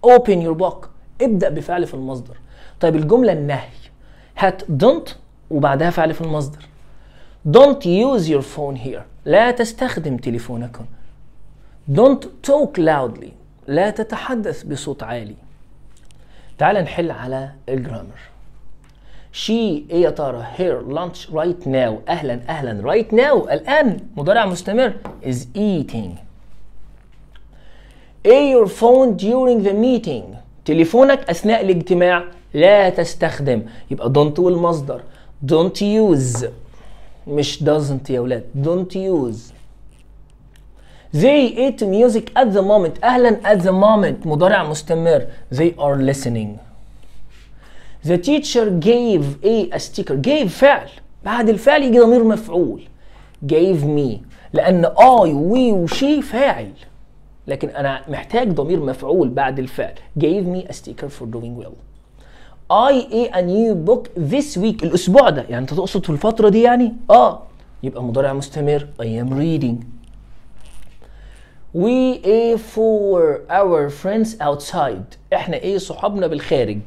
open your book ابدا بفعل في المصدر طيب الجمله النهي هات don't وبعدها فعل في المصدر don't use your phone here لا تستخدم تليفونك don't talk loudly لا تتحدث بصوت عالي تعال نحل على الجرامر شي ايه يا ترى هير لانش رايت ناو اهلا اهلا رايت ناو الان مضارع مستمر از eating ايه your phone during the meeting تليفونك اثناء الاجتماع لا تستخدم يبقى دونت والمصدر دونت يوز مش doesn't يا ولاد دونت يوز they ate music at the moment اهلا at the moment مضارع مستمر they are listening the teacher gave a, sticker gave فعل بعد الفعل يجي ضمير مفعول gave me لان I we وشي فاعل لكن انا محتاج ضمير مفعول بعد الفعل gave me a sticker for doing well I ate a new book this week الاسبوع ده يعني انت تقصد في الفتره دي يعني اه يبقى مضارع مستمر I am reading we a eh, for our friends outside احنا ايه eh, صحابنا بالخارج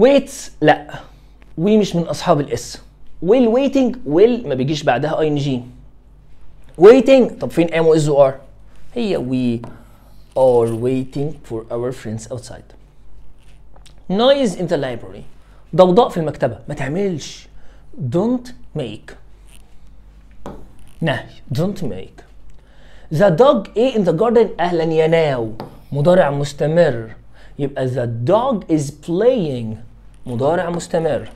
wait لا we مش من اصحاب الاس will waiting will ما بيجيش بعدها اي ان waiting طب فين ام واز ار هي we are waiting for our friends outside noise in the library ضوضاء في المكتبة. ما تعملش don't make نهي don't make ذا دوج ايه ان ذا جاردن اهلا يا ناو مضارع مستمر يبقى ذا دوج از بلاينج مضارع مستمر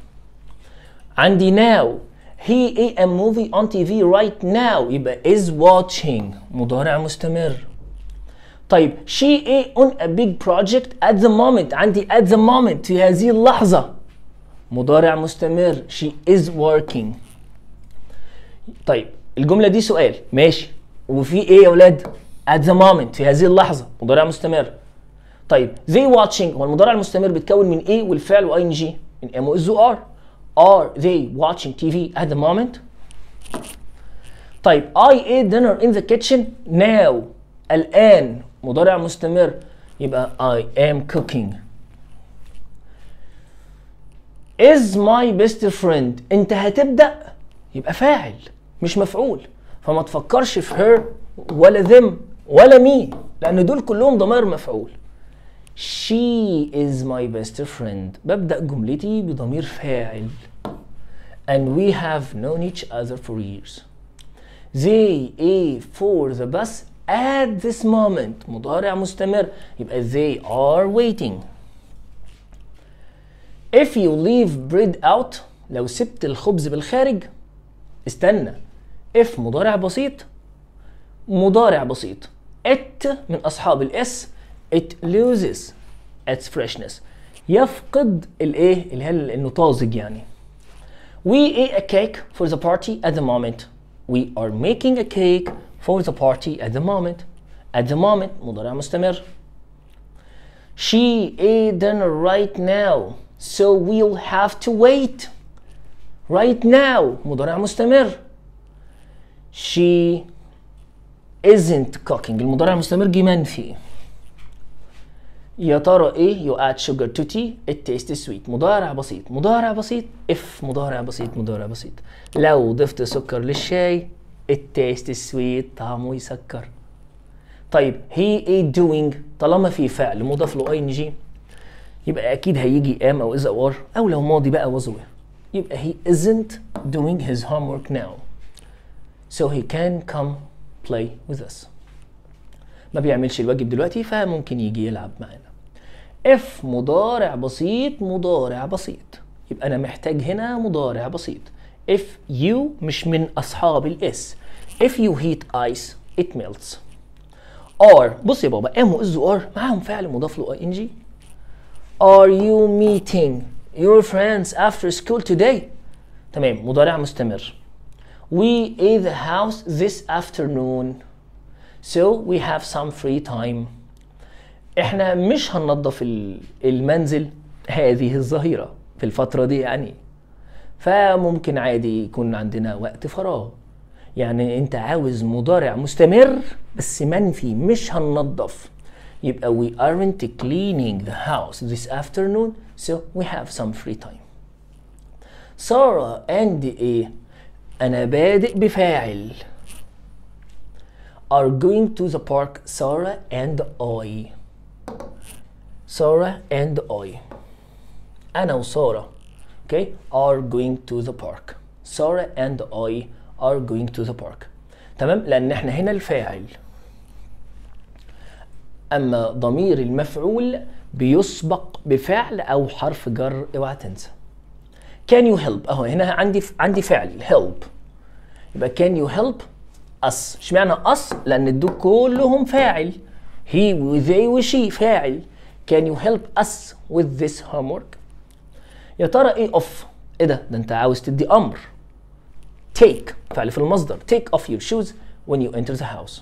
عندي ناو هي اي ام موفي اون تي في رايت ناو يبقى از واتشينج مضارع مستمر طيب شي اي اون ا بيج بروجكت ات ذا مومنت عندي ات ذا مومنت في هذه اللحظه مضارع مستمر شي از working طيب الجمله دي سؤال ماشي وفي ايه يا اولاد؟ at the moment في هذه اللحظه مضارع مستمر طيب they watching هو المضارع المستمر بيتكون من ايه والفعل واي ان جي من ام واز ار are they watching TV at the moment طيب I ate dinner in the kitchen now الان مضارع مستمر يبقى I am cooking is my best friend انت هتبدأ يبقى فاعل مش مفعول فما تفكرش في هير ولا ذم ولا مي لان دول كلهم ضمائر مفعول she is my best friend ببدأ جملتي بضمير فاعل and we have known each other for years they a for the bus at this moment مضارع مستمر يبقى they are waiting if you leave bread out لو سبت الخبز بالخارج استنى اف مضارع بسيط مضارع بسيط ات من اصحاب الاس it loses its freshness يفقد الايه اللي هي انه طازج يعني we ate a cake for the party at the moment we are making a cake for the party at the moment at the moment مضارع مستمر she ate dinner right now so we'll have to wait right now مضارع مستمر she isn't cooking المضارع المستمر جه منفي يا ترى ايه يو اد شوجر تو تي tastes سويت مضارع بسيط مضارع بسيط اف مضارع بسيط مضارع بسيط لو ضفت سكر للشاي tastes سويت طعمه يسكر طيب هي ايه doing طالما في فعل مضاف له اي ان جي يبقى اكيد هيجي ام او از او ار او لو ماضي بقى was يبقى he isn't doing his homework now so he can come play with us ما بيعملش الواجب دلوقتي فممكن يجي يلعب معانا if مضارع بسيط مضارع بسيط يبقى انا محتاج هنا مضارع بسيط if you مش من اصحاب الاس if you heat ice it melts or بص يا بابا ام واز وار معاهم فعل مضاف له ان جي are you meeting your friends after school today تمام مضارع مستمر we at the house this afternoon so we have some free time احنا مش هننظف المنزل هذه الظهيرة في الفترة دي يعني فممكن عادي يكون عندنا وقت فراغ يعني انت عاوز مضارع مستمر بس منفي مش هننظف يبقى we aren't cleaning the house this afternoon so we have some free time Sarah and a أنا بادئ بفاعل are going to the park Sarah and I Sarah and I أنا وسارة okay are going to the park Sarah and I are going to the park تمام لأن احنا هنا الفاعل أما ضمير المفعول بيسبق بفعل أو حرف جر اوعى تنسى can you help اهو هنا عندي عندي فعل help يبقى can you help us اشمعنى us لان دول كلهم فاعل هي وذي وشي فاعل can you help us with this homework يا ترى ايه اوف ايه ده ده انت عاوز تدي امر take فعل في المصدر take off your shoes when you enter the house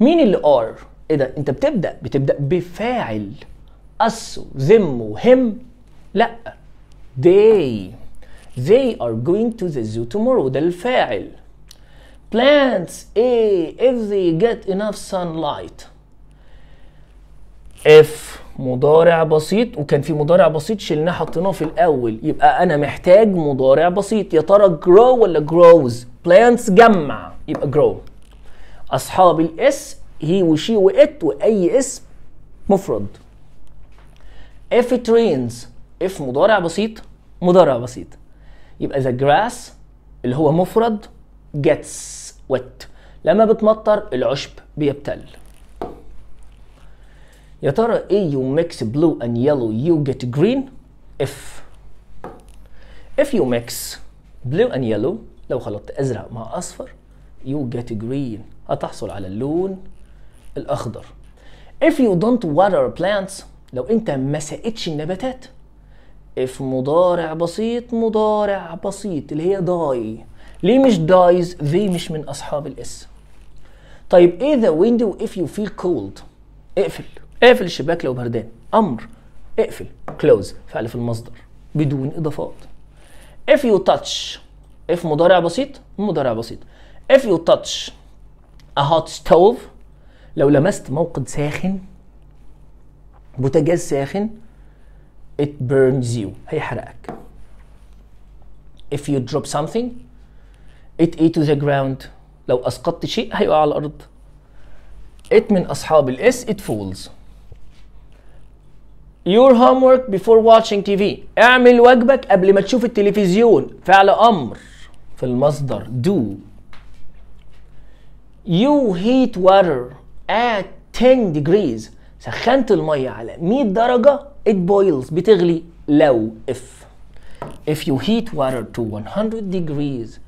مين اللي are ايه ده انت بتبدا بتبدا بفاعل us ذم وهم لا they they are going to the zoo tomorrow ده الفاعل plants A eh, if they get enough sunlight if مضارع بسيط وكان في مضارع بسيط شلناه حطيناه في الاول يبقى انا محتاج مضارع بسيط يا ترى grow ولا grows plants جمع يبقى grow اصحاب الاس هي وشي وات واي اسم مفرد if it rains اف مضارع بسيط مضارع بسيط يبقى the grass اللي هو مفرد gets wet لما بتمطر العشب بيبتل يا ترى ايه يو ميكس بلو اند يلو يو جيت جرين اف اف يو ميكس بلو اند يلو لو خلطت ازرق مع اصفر يو جيت جرين هتحصل على اللون الاخضر if you don't water plants لو انت ما سقتش النباتات اف إيه مضارع بسيط مضارع بسيط اللي هي داي ليه مش دايز ذي مش من اصحاب الاس طيب ايه ذا ويندو اف يو فيل كولد اقفل اقفل الشباك لو بردان امر اقفل كلوز فعل في المصدر بدون اضافات اف يو تاتش اف مضارع بسيط مضارع بسيط اف يو تاتش ا هوت ستوف لو لمست موقد ساخن بوتاجاز ساخن it burns you هيحرقك if you drop something it eat to the ground لو أسقطت شيء هيقع على الأرض it من أصحاب الاس it falls your homework before watching TV اعمل واجبك قبل ما تشوف التلفزيون فعل أمر في المصدر do you heat water at 10 degrees سخنت المية على 100 درجة it boils بتغلي لو if if you heat water to 100 degrees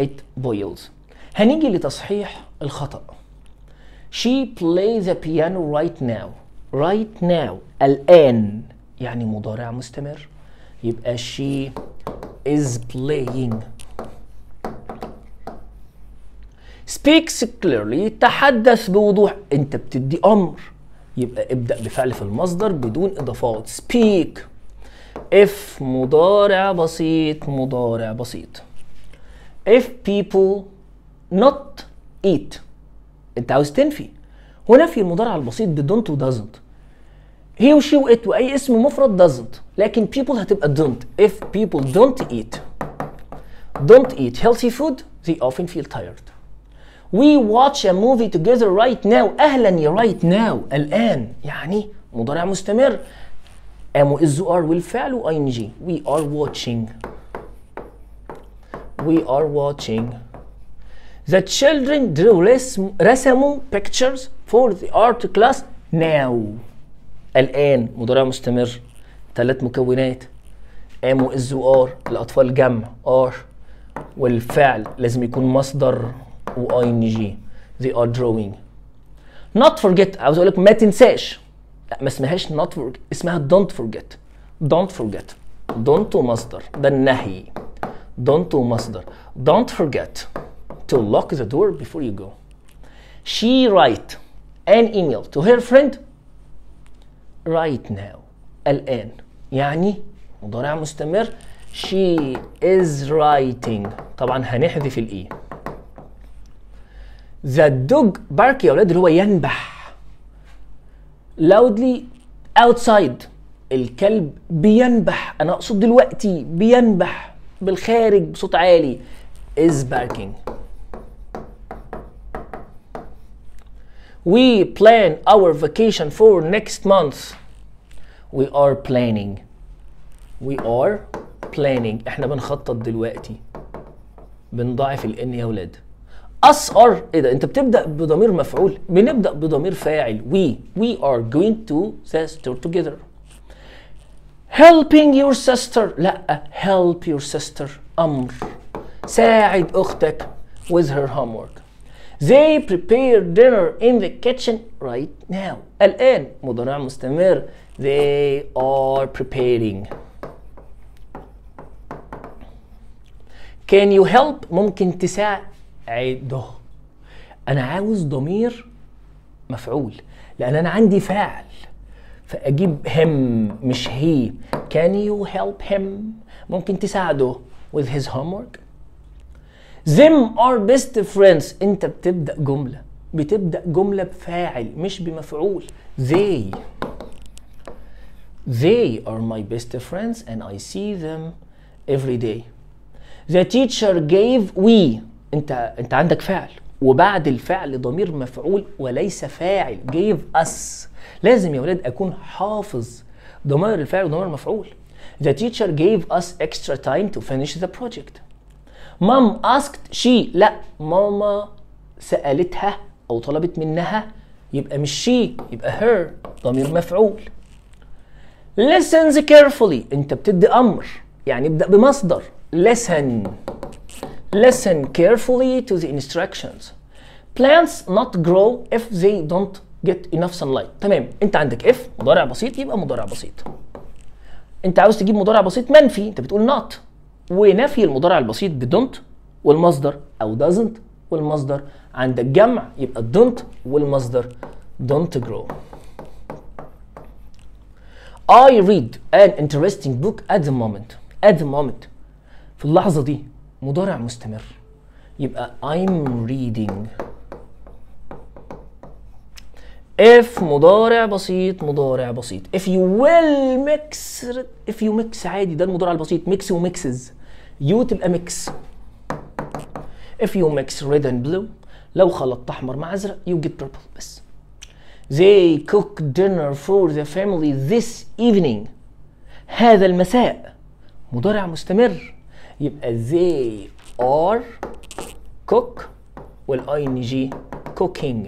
it boils هنيجي لتصحيح الخطأ she plays the piano right now right now الآن يعني مضارع مستمر يبقى she is playing speaks clearly تحدث بوضوح انت بتدي امر يبقى ابدأ بفعل في المصدر بدون إضافات speak if مضارع بسيط مضارع بسيط if people not eat انت عاوز تنفي ونفي المضارع البسيط ب don't و doesn't he و she و it واي اسم مفرد doesn't لكن people هتبقى don't if people don't eat don't eat healthy food they often feel tired We watch a movie together right now أهلا يا right now الآن يعني مضارع مستمر am is are والفعل ing we are watching we are watching the children drew رسموا pictures for the art class now الآن مضارع مستمر ثلاث مكونات am is are الأطفال جمع are والفعل لازم يكون مصدر they are drawing not forget عاوز اقول لك ما تنساش لا ما اسمهاش not forget اسمها don't forget don't forget don't مصدر ده النهي don't مصدر don't forget to lock the door before you go she write an email to her friend right now الآن يعني مضارع مستمر she is writing طبعا هنحذف الاي ذا دوج بارك يا اولاد اللي هو ينبح loudly outside الكلب بينبح انا اقصد دلوقتي بينبح بالخارج بصوت عالي is barking we plan our vacation for next month we are planning we are planning احنا بنخطط دلوقتي بنضاعف الان يا اولاد اسر ايه ده انت بتبدا بضمير مفعول بنبدا بضمير فاعل We We are going to sister together helping your sister لا help your sister امر ساعد اختك with her homework They prepare dinner in the kitchen right now. الآن مضارع مستمر. They are preparing. Can you help؟ ممكن تساعد. عده انا عاوز ضمير مفعول لان انا عندي فاعل فاجيب him مش هي can you help him ممكن تساعده with his homework them are best friends انت بتبدا جمله بتبدا جمله بفاعل مش بمفعول they they are my best friends and i see them every day the teacher gave we انت انت عندك فعل وبعد الفعل ضمير مفعول وليس فاعل جيف اس لازم يا ولاد اكون حافظ ضمير الفعل وضمير المفعول The teacher gave us extra time to finish the project. Mom asked she لا ماما سألتها أو طلبت منها يبقى مش she يبقى her ضمير مفعول. listen carefully انت بتدي أمر يعني ابدأ بمصدر listen Listen carefully to the instructions. Plants not grow if they don't get enough sunlight. تمام انت عندك if مضارع بسيط يبقى مضارع بسيط. انت عاوز تجيب مضارع بسيط منفي انت بتقول not ونفي المضارع البسيط don't والمصدر او doesn't والمصدر عندك جمع يبقى don't والمصدر don't grow. I read an interesting book at the moment. At the moment. في اللحظة دي مضارع مستمر يبقى I'm reading if مضارع بسيط مضارع بسيط if you will mix if you mix عادي ده المضارع البسيط mix و mixes you تبقى mix if you mix red and blue لو خلطت احمر مع ازرق you get purple بس they cook dinner for the family this evening هذا المساء مضارع مستمر يبقى they are cook والاي ing جي cooking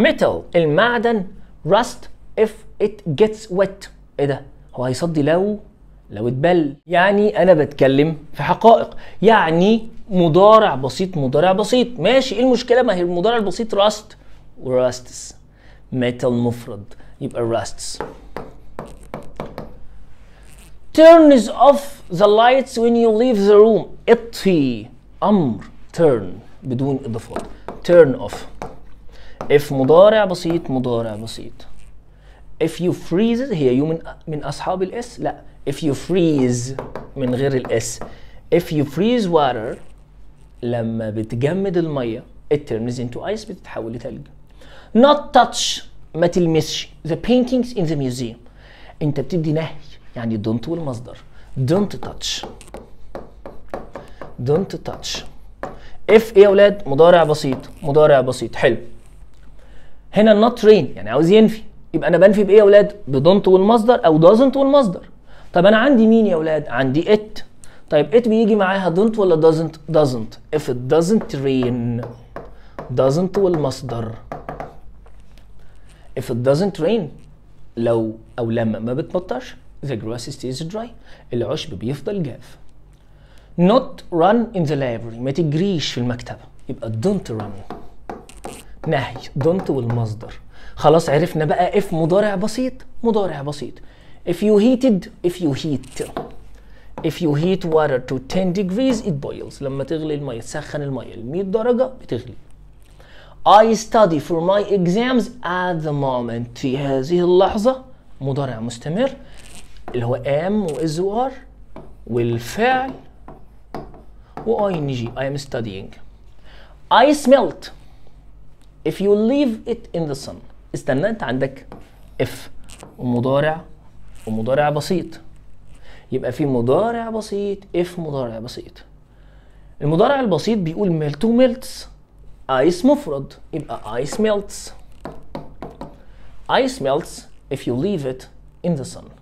metal المعدن rust if it gets wet ايه ده هو هيصدي لو لو اتبل يعني انا بتكلم في حقائق يعني مضارع بسيط مضارع بسيط ماشي ايه المشكله ما هي المضارع البسيط راست وراستس ميتال مفرد يبقى راستس turns off the lights when you leave the room اطفي امر turn بدون اضافات turn off if مضارع بسيط مضارع بسيط if you freeze هي يوم من من اصحاب الاس لا if you freeze من غير الاس if you freeze water لما بتجمد الميه it turns into ice بتتحول لتلج not touch ما تلمسش the paintings in the museum انت بتدي نهي يعني دونت والمصدر دونت تاتش دونت تاتش اف ايه يا اولاد مضارع بسيط مضارع بسيط حلو هنا النوت رين يعني عاوز ينفي يبقى انا بنفي بايه يا اولاد بدونت والمصدر او دازنت والمصدر طب انا عندي مين يا اولاد عندي ات طيب ات بيجي معاها دونت ولا دازنت دازنت اف ات دازنت رين دازنت والمصدر اف ات دازنت رين لو او لما ما بتمطرش the grass stays dry العشب بيفضل جاف not run in the library ما تجريش في المكتبة يبقى don't run نهي don't والمصدر خلاص عرفنا بقى if مضارع بسيط مضارع بسيط if you heated if you heat if you heat water to 10 degrees it boils لما تغلي المية تسخن المية ل 100 درجة بتغلي I study for my exams at the moment في هذه اللحظة مضارع مستمر اللي هو ام واز وار والفعل اي ان جي I am studying I smelt if you leave it in the sun استنى انت عندك اف ومضارع ومضارع بسيط يبقى في مضارع بسيط اف مضارع بسيط المضارع البسيط بيقول ميلت وميلتس ايس مفرد يبقى ايس ميلتس ايس ميلتس if you leave it in the sun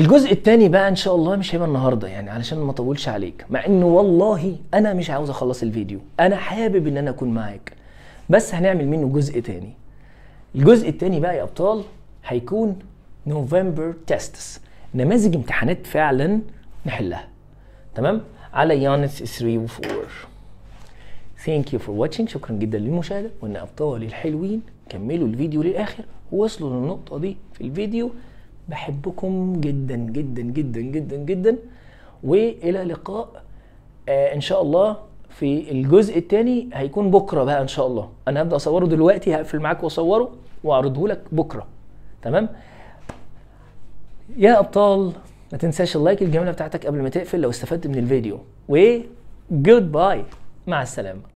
الجزء الثاني بقى ان شاء الله مش هيبقى النهارده يعني علشان ما اطولش عليك مع انه والله انا مش عاوز اخلص الفيديو انا حابب ان انا اكون معاك بس هنعمل منه جزء تاني الجزء التاني بقى يا ابطال هيكون نوفمبر تيستس نماذج امتحانات فعلا نحلها تمام على يانس 3 و4 ثانك يو فور واتشنج شكرا جدا للمشاهده وان ابطالي الحلوين كملوا الفيديو للاخر ووصلوا للنقطه دي في الفيديو بحبكم جدا جدا جدا جدا جدا والى لقاء آه، ان شاء الله في الجزء الثاني هيكون بكره بقى ان شاء الله انا هبدا اصوره دلوقتي هقفل معاك واصوره واعرضه لك بكره تمام يا ابطال ما تنساش اللايك الجميله بتاعتك قبل ما تقفل لو استفدت من الفيديو و جود باي مع السلامه